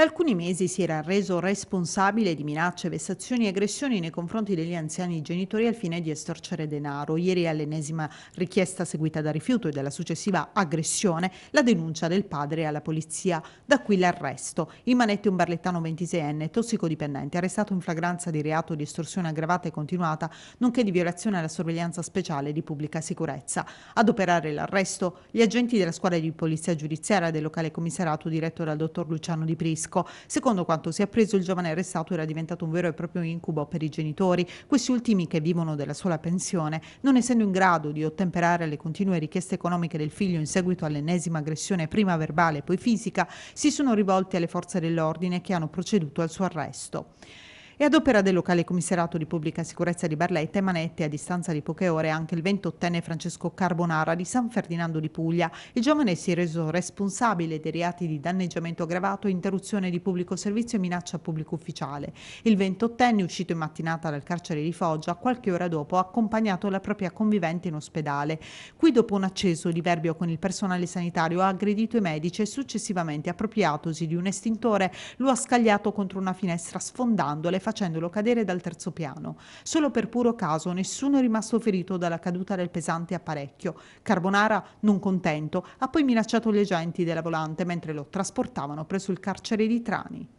Da alcuni mesi si era reso responsabile di minacce, vessazioni e aggressioni nei confronti degli anziani genitori al fine di estorcere denaro. Ieri all'ennesima richiesta seguita da rifiuto e dalla successiva aggressione, la denuncia del padre alla polizia. Da qui l'arresto. Il manetti un barlettano 26enne, tossicodipendente, arrestato in flagranza di reato di estorsione aggravata e continuata, nonché di violazione alla sorveglianza speciale di pubblica sicurezza. Ad operare l'arresto gli agenti della squadra di polizia giudiziaria del locale commissariato diretto dal dottor Luciano Di Prisco tedesco. Secondo quanto si è appreso, il giovane arrestato era diventato un vero e proprio incubo per i genitori, questi ultimi che vivono della sola pensione, non essendo in grado di ottemperare alle continue richieste economiche del figlio in seguito all'ennesima aggressione prima verbale e poi fisica, si sono rivolti alle forze dell'ordine che hanno proceduto al suo arresto e ad opera del locale commissariato di pubblica sicurezza di Barletta e Manette, a distanza di poche ore anche il 28enne Francesco Carbonara di San Ferdinando di Puglia. Il giovane si è reso responsabile dei reati di danneggiamento aggravato, interruzione di pubblico servizio e minaccia pubblico ufficiale. Il 28enne, uscito in mattinata dal carcere di Foggia, qualche ora dopo ha accompagnato la propria convivente in ospedale. Qui dopo un acceso diverbio con il personale sanitario ha aggredito i medici e successivamente appropriatosi di un estintore lo ha scagliato contro una finestra sfondandole, facendolo cadere dal terzo piano. Solo per puro caso nessuno è rimasto ferito dalla caduta del pesante apparecchio. Carbonara, non contento, ha poi minacciato gli agenti della volante mentre lo trasportavano presso il carcere di Trani.